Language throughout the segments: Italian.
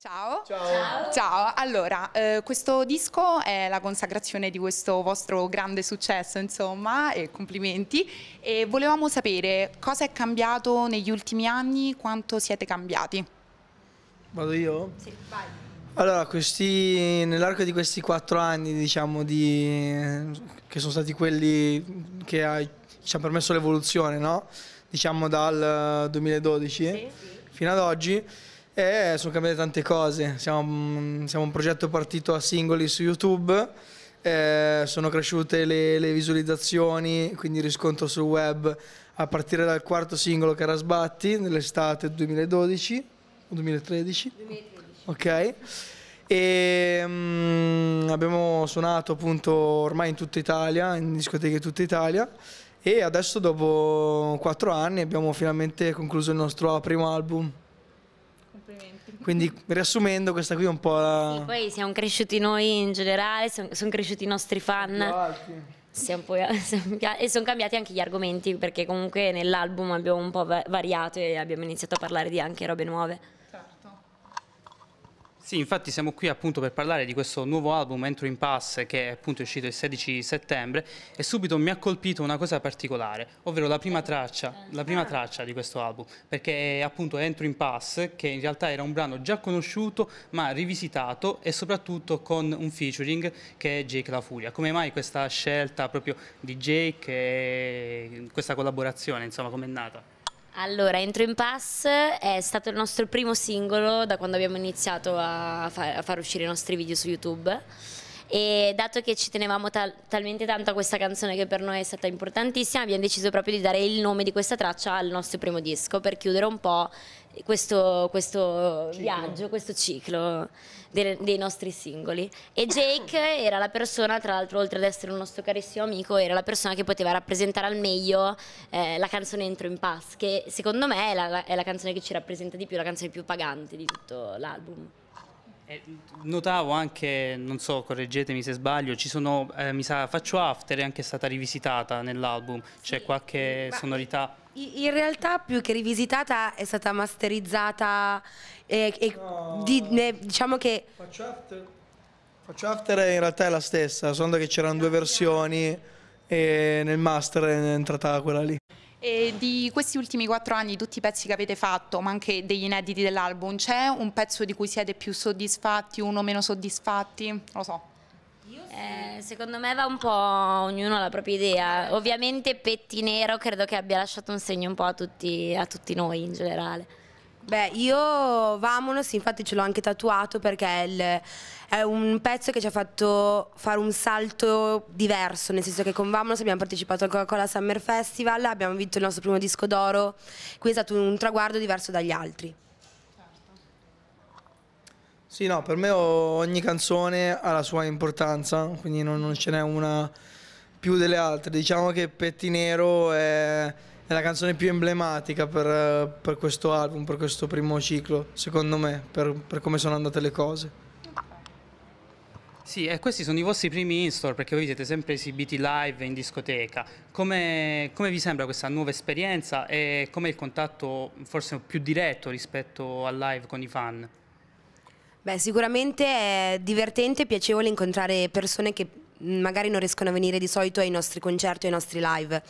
Ciao. Ciao. Ciao. allora eh, questo disco è la consacrazione di questo vostro grande successo, insomma, e complimenti. E volevamo sapere cosa è cambiato negli ultimi anni, quanto siete cambiati. Vado io? Sì, vai. Allora, nell'arco di questi quattro anni, diciamo, di, che sono stati quelli che ha, ci hanno permesso l'evoluzione, no? Diciamo dal 2012 eh, sì, sì. fino ad oggi e eh, sono cambiate tante cose, siamo, siamo un progetto partito a singoli su YouTube, eh, sono cresciute le, le, visualizzazioni, quindi riscontro sul web a partire dal quarto singolo che era Sbatti nell'estate 2012 o 2013. 2013. Ok. E, mm, abbiamo suonato appunto ormai in tutta Italia, in discoteche in tutta Italia e adesso dopo quattro anni abbiamo finalmente concluso il nostro primo album. Complimenti. Quindi riassumendo, questa qui è un po' la... Sì, poi siamo cresciuti noi in generale, sono son cresciuti i nostri fan. Alti. Siamo poi, siamo, e sono cambiati anche gli argomenti perché comunque nell'album abbiamo un po' variato e abbiamo iniziato a parlare di anche robe nuove. Sì, infatti siamo qui appunto per parlare di questo nuovo album Entro in Pass che è appunto uscito il 16 settembre e subito mi ha colpito una cosa particolare, ovvero la prima traccia, la prima traccia di questo album, perché è appunto Entro in Pass che in realtà era un brano già conosciuto ma rivisitato e soprattutto con un featuring che è Jake La Furia. Come mai questa scelta proprio di Jake e questa collaborazione, insomma, com'è è nata? Allora, Entro in Pass è stato il nostro primo singolo da quando abbiamo iniziato a far, a far uscire i nostri video su YouTube e dato che ci tenevamo tal talmente tanto a questa canzone che per noi è stata importantissima, abbiamo deciso proprio di dare il nome di questa traccia al nostro primo disco per chiudere un po' questo, questo viaggio, questo ciclo dei, dei, nostri singoli. E Jake era la persona, tra l'altro, oltre ad essere un nostro carissimo amico, era la persona che poteva rappresentare al meglio eh, la canzone Entro in Pass, che secondo me è la, è la canzone che ci rappresenta di più, la canzone più pagante di tutto l'album. Eh, notavo anche, non so, correggetemi se sbaglio, ci sono, eh, mi sa, Faccio After è anche stata rivisitata nell'album, c'è qualche sonorità? In realtà più che rivisitata è stata masterizzata e, eh, e no. di, ne, diciamo che... Faccio After? Faccio After in realtà è la stessa, solo che c'erano due versioni e nel master è entrata quella lì. E di questi ultimi quattro anni, tutti i pezzi che avete fatto, ma anche degli inediti dell'album, c'è un pezzo di cui siete più soddisfatti, uno meno soddisfatti? Lo so. Eh, secondo me va un po' ognuno ha la propria idea. Ovviamente Petti Nero credo che abbia lasciato un segno un po' a tutti, a tutti noi in generale. Beh, io Vamonos, sì, infatti ce l'ho anche tatuato perché è, il, è, un pezzo che ci ha fatto fare un salto diverso, nel senso che con Vamonos abbiamo partecipato al Coca-Cola Summer Festival, abbiamo vinto il nostro primo disco d'oro, quindi è stato un traguardo diverso dagli altri. Certo. Sì, no, per me ogni canzone ha la sua importanza, quindi non, non ce n'è una più delle altre. Diciamo che Pettinero è è la canzone più emblematica per, per, questo album, per questo primo ciclo, secondo me, per, per come sono andate le cose. Sì, e questi sono i vostri primi in-store perché voi siete sempre esibiti live in discoteca. Come, come vi sembra questa nuova esperienza e come il contatto forse più diretto rispetto al live con i fan? Beh, sicuramente è divertente e piacevole incontrare persone che mm, magari non riescono a venire di solito ai nostri concerti o ai nostri live.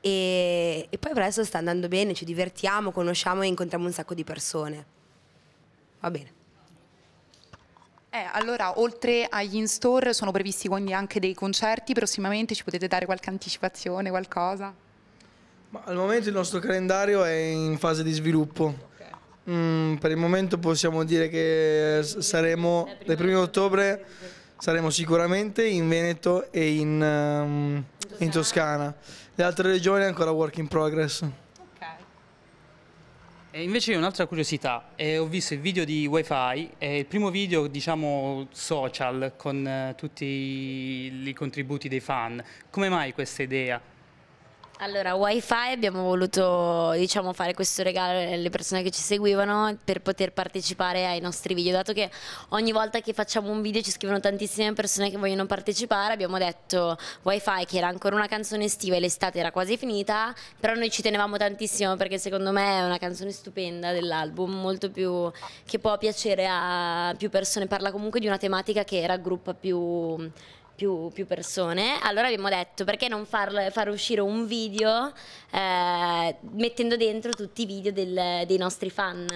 E, e poi per adesso sta andando bene, ci divertiamo, conosciamo e incontriamo un sacco di persone. Va bene. Eh, allora, oltre agli in-store sono previsti quindi anche dei concerti, prossimamente ci potete dare qualche anticipazione, qualcosa? Ma al momento il nostro calendario è in fase di sviluppo. Okay. Mm, per il momento possiamo dire che saremo dal 1 ottobre saremo sicuramente in Veneto e in, um, in, Toscana. Le altre regioni ancora work in progress. Okay. E invece un'altra curiosità, eh, ho visto il video di Wi-Fi, è il primo video diciamo social con eh, tutti i contributi dei fan. Come mai questa idea? Allora, WiFi abbiamo voluto diciamo, fare questo regalo alle persone che ci seguivano per poter partecipare ai nostri video, dato che ogni volta che facciamo un video ci scrivono tantissime persone che vogliono partecipare, abbiamo detto WiFi che era ancora una canzone estiva e l'estate era quasi finita, però noi ci tenevamo tantissimo perché secondo me è una canzone stupenda dell'album, molto più che può piacere a più persone, parla comunque di una tematica che raggruppa più più, più, persone, allora abbiamo detto perché non far, far uscire un video eh, mettendo dentro tutti i video del, dei nostri fan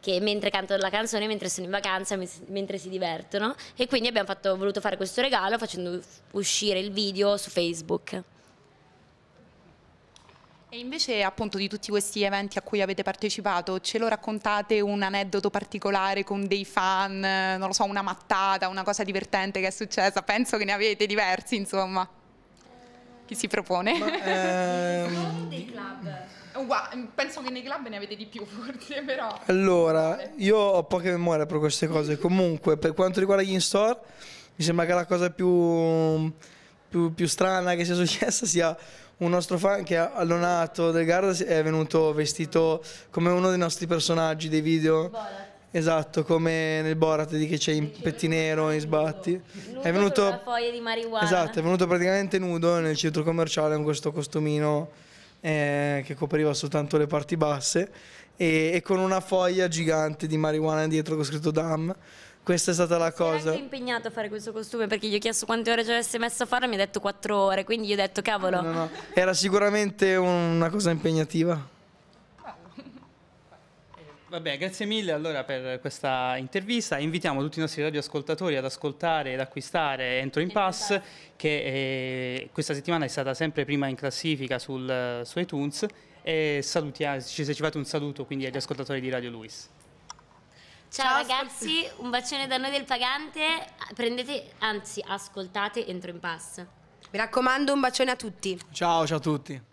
che mentre cantano la canzone, mentre sono in vacanza, mentre si divertono e quindi abbiamo fatto, voluto fare questo regalo facendo uscire il video su Facebook. E invece appunto di tutti questi eventi a cui avete partecipato, ce lo raccontate un aneddoto particolare con dei fan, non lo so, una mattata, una cosa divertente che è successa? Penso che ne avete diversi, insomma. Chi si propone? Ma, ehm... dei club. Mm, penso che nei club ne avete di più forse, però. Allora, io ho poche memoria per queste cose. Comunque, per quanto riguarda gli in-store, mi sembra che la cosa più, più, più strana che sia successa sia un nostro fan che ha Allonato del Garda è venuto vestito come uno dei nostri personaggi dei video. Borat. Esatto, come nel Borat di che c'è in pettinero, e sbatti. Nudo è venuto con una foglia di marijuana. Esatto, è venuto praticamente nudo nel centro commerciale con questo costumino eh, che copriva soltanto le parti basse e, e, con una foglia gigante di marijuana dietro con scritto DAM. Questa è stata la cosa. Mi impegnato a fare questo costume perché gli ho chiesto quante ore ci avesse messo a fare, e mi ha detto quattro ore, quindi gli ho detto cavolo. No, no, no. Era sicuramente una cosa impegnativa. Vabbè, grazie mille allora per questa intervista. Invitiamo tutti i nostri radioascoltatori ad ascoltare ed acquistare Entro in Pass, che eh, questa settimana è stata sempre prima in classifica sul, su iTunes. E salutiamoci, ah, se ci fate un saluto quindi agli ascoltatori di Radio Luis. Ciao, Ciao ragazzi, un bacione da noi del pagante. Prendete, anzi, ascoltate Entro in Pass. Mi raccomando, un bacione a tutti. Ciao, ciao a tutti.